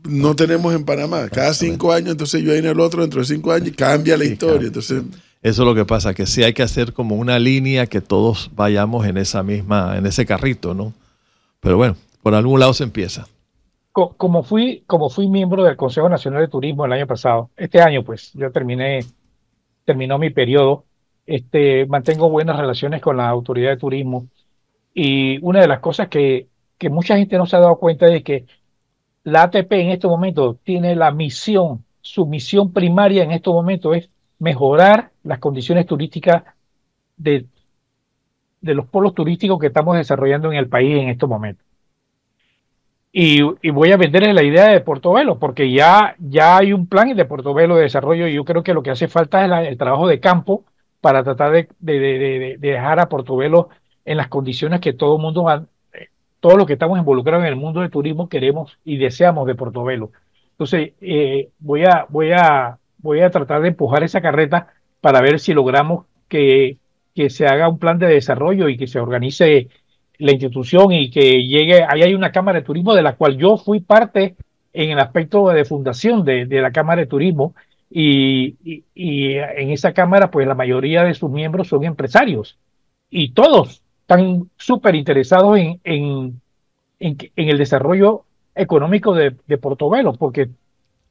Speaker 1: no tenemos en Panamá. Cada cinco años, entonces yo en el otro dentro de cinco años cambia la historia. Entonces...
Speaker 2: Eso es lo que pasa, que sí hay que hacer como una línea que todos vayamos en esa misma, en ese carrito, ¿no? Pero bueno, por algún lado se empieza.
Speaker 4: Como fui, como fui miembro del Consejo Nacional de Turismo el año pasado, este año pues yo terminé, terminó mi periodo, este, mantengo buenas relaciones con la autoridad de turismo y una de las cosas que, mucha gente no se ha dado cuenta es que la ATP en este momento tiene la misión, su misión primaria en estos momentos es mejorar las condiciones turísticas de, de los polos turísticos que estamos desarrollando en el país en estos momentos y, voy a venderles la idea de Portobelo, porque ya, ya hay un plan de Portobelo de desarrollo y yo creo que lo que hace falta es el trabajo de campo para tratar de, dejar a Portobelo en las condiciones que todo el mundo, eh, todos los que estamos involucrados en el mundo del turismo queremos y deseamos de Portobelo. Entonces, eh, voy, a, voy, a, voy a tratar de empujar esa carreta para ver si logramos que, que se haga un plan de desarrollo y que se organice la institución y que llegue, ahí hay una Cámara de Turismo de la cual yo fui parte en el aspecto de fundación de, la Cámara de Turismo y, y, en esa Cámara pues la mayoría de sus miembros son empresarios y todos están súper interesados en, en, en, el desarrollo económico de, de, Portobelo porque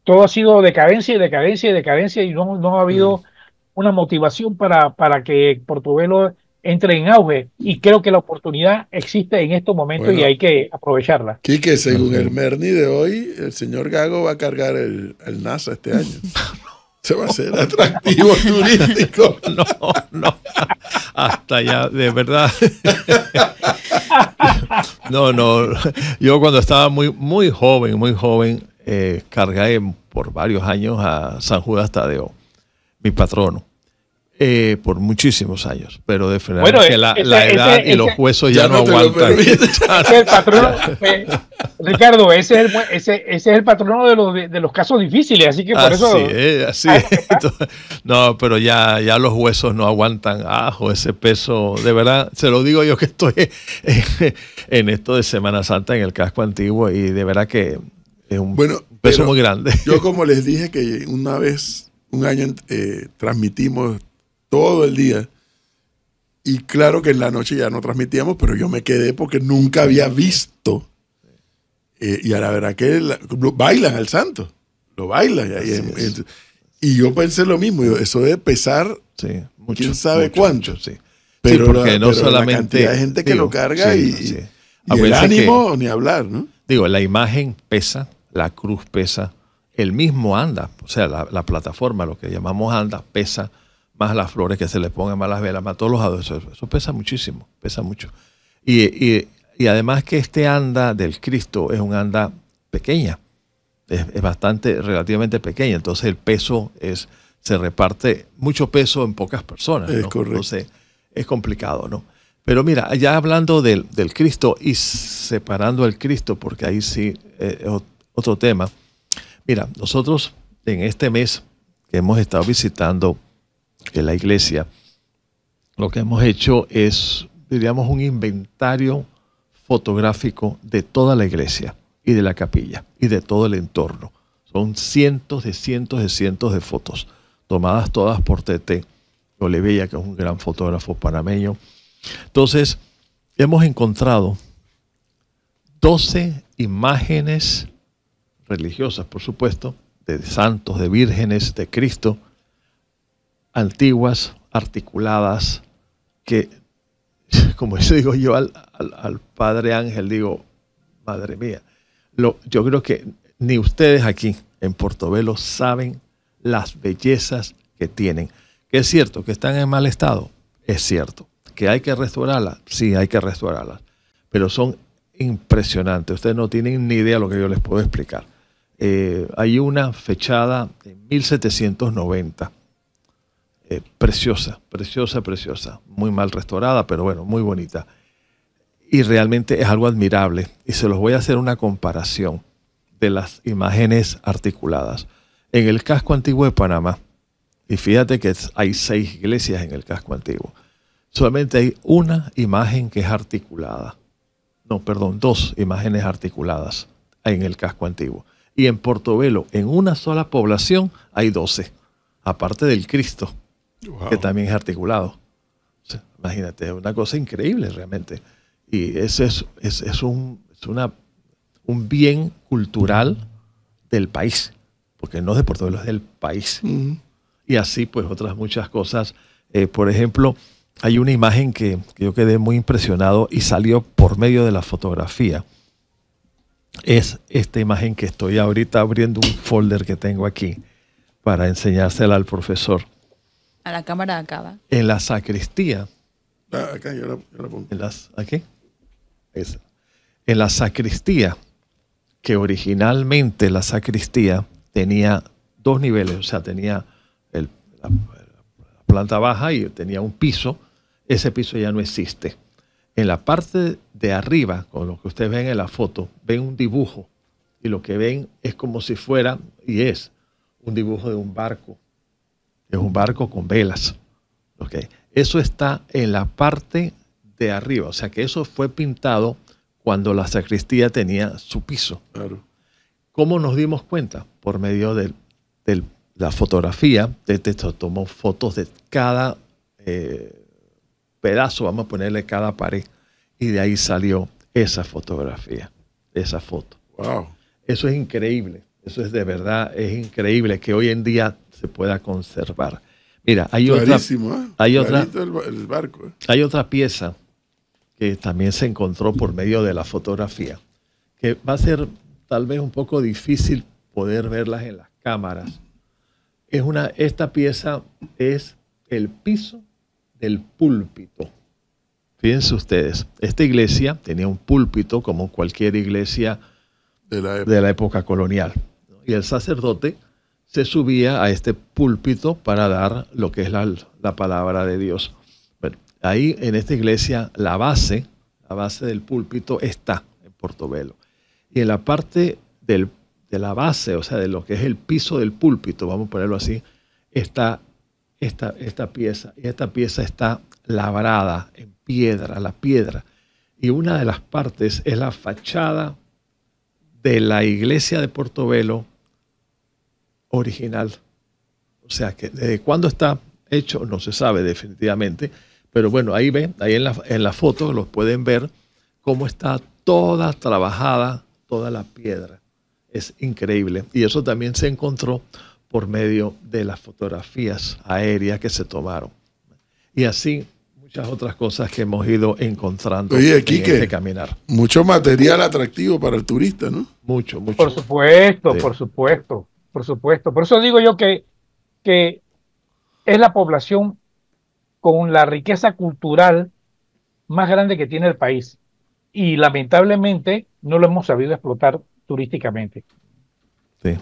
Speaker 4: todo ha sido decadencia y decadencia y decadencia y no, no ha habido mm. una motivación para, para que Portobelo entre en auge y creo que la oportunidad existe en estos momentos y hay
Speaker 1: que aprovecharla. Quique, según el Merni de hoy, el señor Gago va a cargar el, el NASA este año. [laughs] Se va a hacer atractivo [laughs] turístico. No,
Speaker 2: no. Hasta ya, de verdad. [laughs] No, no. Yo cuando estaba muy, muy joven, muy joven, eh, cargué por varios años a San Judas Tadeo, mi patrono. Eh, por muchísimos años, pero de bueno, que la, edad y los huesos ya, no, aguantan. [laughs] el patrono, eh,
Speaker 4: Ricardo, ese es el, ese, es el patrono de los, casos difíciles, así que por así eso... Es,
Speaker 2: así ah, [laughs] no, pero ya, ya los huesos no aguantan ajo, ese peso, de verdad, se lo digo yo que estoy [laughs] en esto de Semana Santa en el casco antiguo y de verdad que es un peso muy grande. Yo
Speaker 1: como les dije que una vez, un año eh, transmitimos todo el día. Y claro que en la noche ya no transmitíamos, pero yo me quedé porque nunca había visto. Eh, y a la verdad que bailan al santo, lo bailan. Y, yo pensé lo mismo, eso de pesar, quién sabe cuánto.
Speaker 2: Pero, no solamente. Hay gente que lo carga
Speaker 1: y, ah, el pues, ánimo,
Speaker 2: ni hablar, Digo, la imagen pesa, la cruz pesa, el mismo anda, o sea, la, la plataforma, lo que llamamos anda, pesa más las flores, que se le pongan más las velas, más todos los adornos. Eso, pesa muchísimo, pesa mucho. Y, además que este anda del Cristo es un anda pequeña, es, bastante, relativamente pequeña. Entonces el peso es, se reparte mucho peso en pocas personas. Es correcto. Entonces es complicado, ¿no? Pero mira, ya hablando del, del Cristo y separando el Cristo, porque ahí sí eh, es otro tema. Mira, nosotros en este mes que hemos estado visitando que la iglesia, lo que hemos hecho es, diríamos, un inventario fotográfico de toda la iglesia y de la capilla y de todo el entorno. Son cientos de cientos de cientos de fotos, tomadas todas por Tete Olivella, que es un gran fotógrafo panameño. Entonces, hemos encontrado 12 imágenes religiosas, por supuesto, de santos, de vírgenes, de Cristo, antiguas, articuladas, que, [laughs] como eso digo yo al, al, Padre Ángel, digo, madre mía, yo creo que ni ustedes aquí en Portobelo saben las bellezas que tienen. Que es cierto, que están en mal estado, es cierto. Que hay que restaurarlas, sí, hay que restaurarlas. Pero son impresionantes. Ustedes no tienen ni idea de lo que yo les puedo explicar. Eh, hay una fechada en 1790 eh, preciosa, preciosa, preciosa, muy mal restaurada, pero bueno, muy bonita. Y realmente es algo admirable. Y se los voy a hacer una comparación de las imágenes articuladas. En el casco antiguo de Panamá, y fíjate que hay seis iglesias en el casco antiguo, solamente hay una imagen que es articulada. No, perdón, dos imágenes articuladas en el casco antiguo. Y en Portobelo, en una sola población, hay doce, aparte del Cristo que también es articulado. imagínate, es una cosa increíble realmente. Y ese es, un, bien cultural del país, porque no es de Portugal, es del país. Y así, pues, otras muchas cosas. Eh, por ejemplo, hay una imagen que, que, yo quedé muy impresionado y salió por medio de la fotografía. Es esta imagen que estoy ahorita abriendo un folder que tengo aquí para enseñársela al profesor.
Speaker 3: A la cámara acaba
Speaker 2: En la sacristía. Ah, acá yo la, pongo. En ¿Aquí? En la sacristía, que originalmente la sacristía tenía dos niveles, o sea, tenía el, la planta baja y tenía un piso, ese piso ya no existe. En la parte de arriba, con lo que ustedes ven en la foto, ven un dibujo y lo que ven es como si fuera, y es, un dibujo de un barco es un barco con velas. Eso está en la parte de arriba, o sea que eso fue pintado cuando la sacristía tenía su piso. Claro. ¿Cómo nos dimos cuenta? Por medio de, la fotografía, de este texto, tomó fotos de cada eh, pedazo, vamos a ponerle cada pared, y de ahí salió esa fotografía, esa foto. Eso es increíble. Eso es de verdad, es increíble que hoy en día se pueda conservar. Mira, hay otra, ¿eh? hay otra,
Speaker 1: ¿eh?
Speaker 2: hay pieza que también se encontró por medio de la fotografía, que va a ser tal vez un poco difícil poder verlas en las cámaras. Es una, esta pieza es el piso del púlpito. Fíjense ustedes, esta iglesia tenía un púlpito como cualquier iglesia de la época colonial y el sacerdote se subía a este púlpito para dar lo que es la, palabra de Dios. ahí en esta iglesia la base, la base del púlpito está en Portobelo. Y en la parte de la base, o sea, de lo que es el piso del púlpito, vamos a ponerlo así, está esta pieza. Y esta pieza está labrada en piedra, la piedra. Y una de las partes es la fachada de la iglesia de Portobelo original. O sea, que desde eh, cuándo está hecho no se sabe definitivamente, pero bueno, ahí ven, ahí en la, en foto los pueden ver cómo está toda trabajada, toda la piedra. Es increíble. Y eso también se encontró por medio de las fotografías aéreas que se tomaron. Y así muchas otras cosas que hemos ido encontrando Oye, en este caminar.
Speaker 1: Mucho material
Speaker 2: atractivo para el turista, ¿no?
Speaker 1: Mucho, mucho. Por
Speaker 4: supuesto, por supuesto. Por supuesto. Por eso digo yo que, que es la población con la riqueza cultural más grande que tiene el país. Y lamentablemente no lo hemos sabido explotar turísticamente.
Speaker 2: Sí.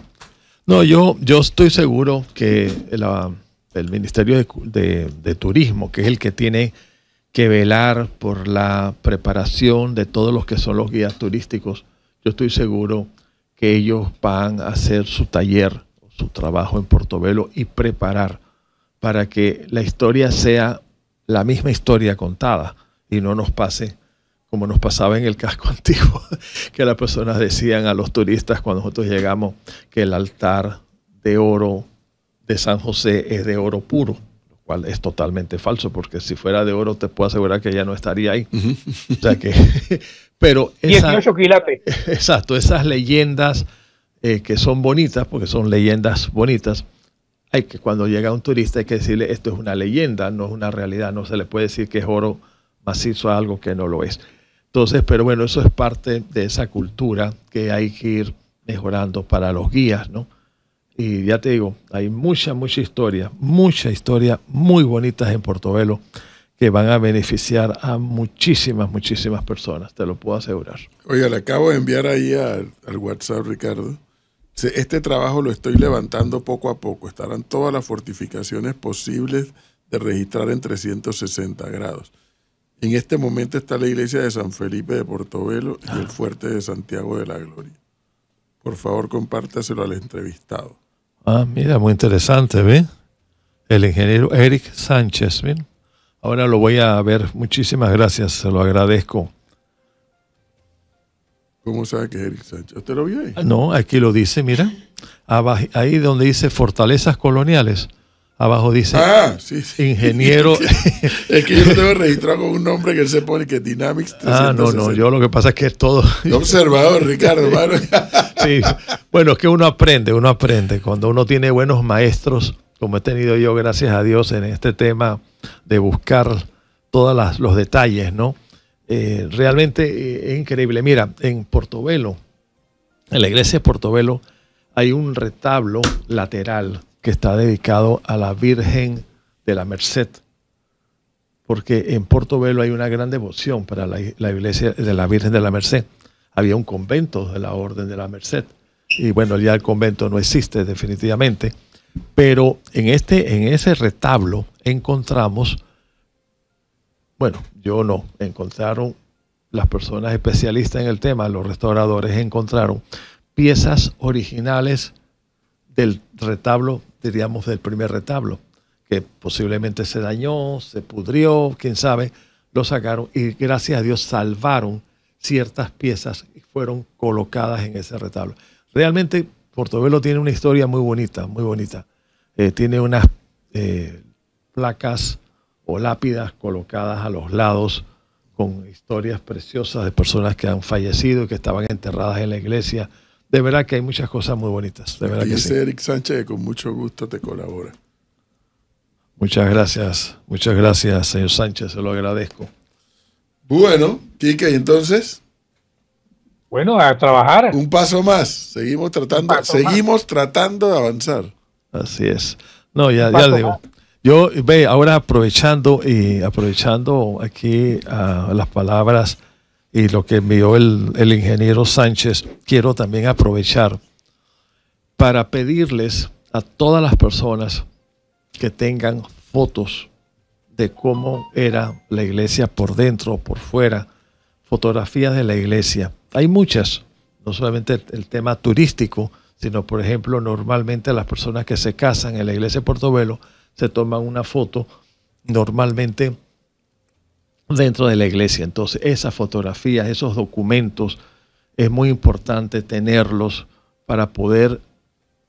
Speaker 2: No, yo, yo estoy seguro que el Ministerio de, de, Turismo, que es el que tiene que velar por la preparación de todos los que son los guías turísticos, yo estoy seguro que ellos van a hacer su taller, su trabajo en Portobelo y preparar para que la historia sea la misma historia contada y no nos pase como nos pasaba en el casco [laughs] antiguo, que las personas decían a los turistas cuando nosotros llegamos que el altar de oro de San José es de oro puro es totalmente falso, porque si fuera de oro te puedo asegurar que ya no estaría ahí. O sea que, [laughs] pero... [laughs] Exacto, esas leyendas eh, que son bonitas, porque son leyendas bonitas, hay que cuando llega un turista hay que decirle esto es una leyenda, no es una realidad, no se le puede decir que es oro macizo a algo que no lo es. Entonces, pero bueno, eso es parte de esa cultura que hay que ir mejorando para los guías, ¿no? Y ya te digo, hay mucha, mucha historia, mucha historia muy bonitas en Portobelo que van a beneficiar a muchísimas, muchísimas personas, te lo puedo asegurar.
Speaker 1: Oiga, le acabo de enviar ahí al, WhatsApp, Ricardo. Este trabajo lo estoy levantando poco a poco. Estarán todas las fortificaciones posibles de registrar en 360 grados. En este momento está la iglesia de San Felipe de Portobelo y el ah. fuerte de Santiago de la Gloria. Por favor, compártaselo
Speaker 2: al entrevistado. Ah, mira, muy interesante, ¿ve? El ingeniero Eric Sánchez, ¿ves? Ahora lo voy a ver. Muchísimas gracias, se lo agradezco.
Speaker 1: ¿Cómo sabe que Eric Sánchez? ¿Usted lo vio ahí?
Speaker 2: No, aquí lo dice, mira. Ahí donde dice fortalezas coloniales Abajo dice ah, ingeniero. [laughs] es que yo lo tengo registrado
Speaker 1: con un nombre que él se pone que Dynamics Ah, no, no, yo
Speaker 2: lo que pasa es que es todo. observador, Ricardo, hermano. [laughs] sí, bueno, es que uno aprende, uno aprende. Cuando uno tiene buenos maestros, como he tenido yo, gracias a Dios, en este tema de buscar todos los detalles, ¿no? Eh, realmente eh, es increíble. Mira, en Portobelo, en la iglesia de Portobelo, hay un retablo lateral que está dedicado a la Virgen de la Merced, porque en Portobelo hay una gran devoción para la, iglesia de la Virgen de la Merced. Había un convento de la Orden de la Merced, y bueno, ya el convento no existe definitivamente, pero en, este, en ese retablo encontramos, bueno, yo no, encontraron las personas especialistas en el tema, los restauradores encontraron piezas originales del retablo diríamos, del primer retablo, que posiblemente se dañó, se pudrió, quién sabe, lo sacaron y gracias a Dios salvaron ciertas piezas y fueron colocadas en ese retablo. Realmente Portobelo tiene una historia muy bonita, muy bonita. Eh, tiene unas eh, placas o lápidas colocadas a los lados con historias preciosas de personas que han fallecido y que estaban enterradas en la iglesia de verdad que hay muchas cosas muy bonitas. De verdad y que ese
Speaker 1: Eric Sánchez con mucho gusto te colabora.
Speaker 2: Muchas gracias, muchas gracias, señor Sánchez, se lo agradezco.
Speaker 1: Bueno, Quique, ¿y entonces? Bueno, a trabajar. Un paso más, seguimos tratando, seguimos tratando de avanzar.
Speaker 2: Así es. No, ya, ya digo. Yo ve ahora aprovechando y eh, aprovechando aquí ah, las palabras y lo que envió el, ingeniero Sánchez, quiero también aprovechar para pedirles a todas las personas que tengan fotos de cómo era la iglesia por dentro, o por fuera, fotografías de la iglesia. Hay muchas, no solamente el tema turístico, sino por ejemplo, normalmente las personas que se casan en la iglesia de Portobelo se toman una foto normalmente dentro de la iglesia. Entonces, esas fotografías, esos documentos, es muy importante tenerlos para poder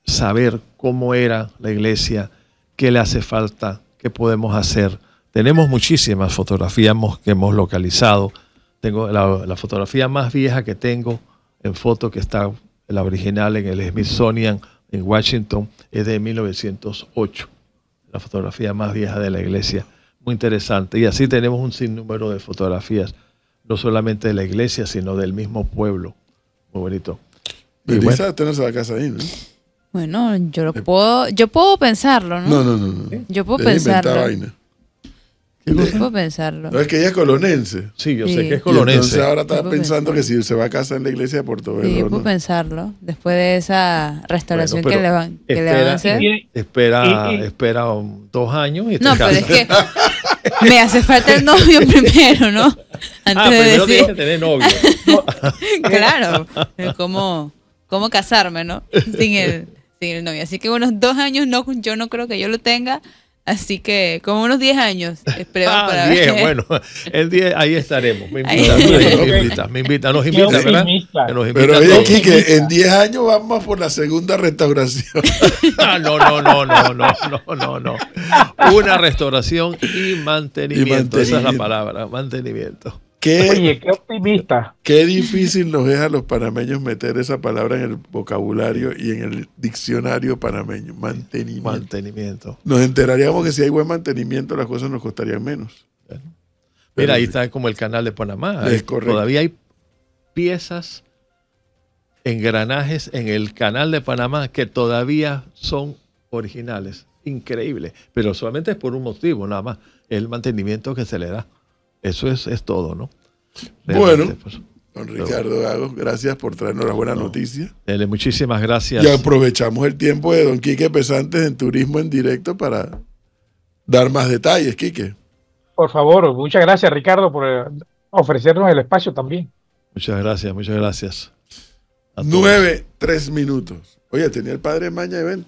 Speaker 2: saber cómo era la iglesia, qué le hace falta, qué podemos hacer. Tenemos muchísimas fotografías que hemos localizado. Tengo la, fotografía más vieja que tengo en foto que está la original en el Smithsonian en Washington es de 1908, la fotografía más vieja de la iglesia muy interesante. Y así tenemos un sinnúmero de fotografías, no solamente de la iglesia, sino del mismo pueblo. Muy bonito. y bueno.
Speaker 1: tenerse la casa ahí, ¿no?
Speaker 3: Bueno, yo lo eh. puedo, yo puedo pensarlo, ¿no? No, no, no. Yo puedo pensar no puedo pensarlo. No, es
Speaker 1: que ella es colonense. Sí, yo sé que es colonense. entonces ahora está
Speaker 2: pensando que si se va a casar en la iglesia de Portobelo.
Speaker 1: Sí, yo puedo
Speaker 3: pensarlo. Después de esa restauración que, le van, que le van a hacer. Eh,
Speaker 2: espera, espera dos años No, pero es que
Speaker 3: [laughs] me hace falta el novio [laughs] primero, ¿no?
Speaker 2: Ah, Antes de decir. Que
Speaker 3: tener novio. [laughs] claro. ¿Cómo, ¿Cómo casarme, no? Sin el, sin el novio. Así que unos dos años no, yo no creo que yo lo tenga Así que como unos 10 años, espero ah, para 10, bueno,
Speaker 2: en 10 ahí estaremos. Me invita, me invita nos invita ¿verdad? nos invita Pero aquí que en 10
Speaker 1: años vamos por la segunda restauración. [laughs]
Speaker 2: Ah, no, no, no, no, no, no, no, no. Una restauración y mantenimiento. esa es la palabra, mantenimiento. Qué, Oye,
Speaker 1: qué optimista. Qué difícil nos es a los panameños meter esa palabra en el vocabulario y en el diccionario panameño. Mantenimiento. Mantenimiento. Nos enteraríamos que si hay buen mantenimiento, las cosas nos costarían menos. Mira, ahí
Speaker 2: está como el canal de Panamá. Es correcto. Todavía hay piezas, engranajes en el canal de Panamá que todavía son originales. Increíble. Pero solamente es por un motivo, nada más. El mantenimiento que se le da. Eso es, todo, ¿no? bueno. Pues. Don Ricardo Gagos, gracias por traernos las buena noticia. Dele, muchísimas gracias. Y aprovechamos
Speaker 1: el tiempo de don Quique Pesantes en Turismo en Directo para dar más detalles, Quique.
Speaker 4: Por favor, muchas gracias Ricardo por eh, ofrecernos el espacio también.
Speaker 2: Muchas gracias, muchas gracias. Nueve, tres minutos. Oye, tenía el padre Maña evento.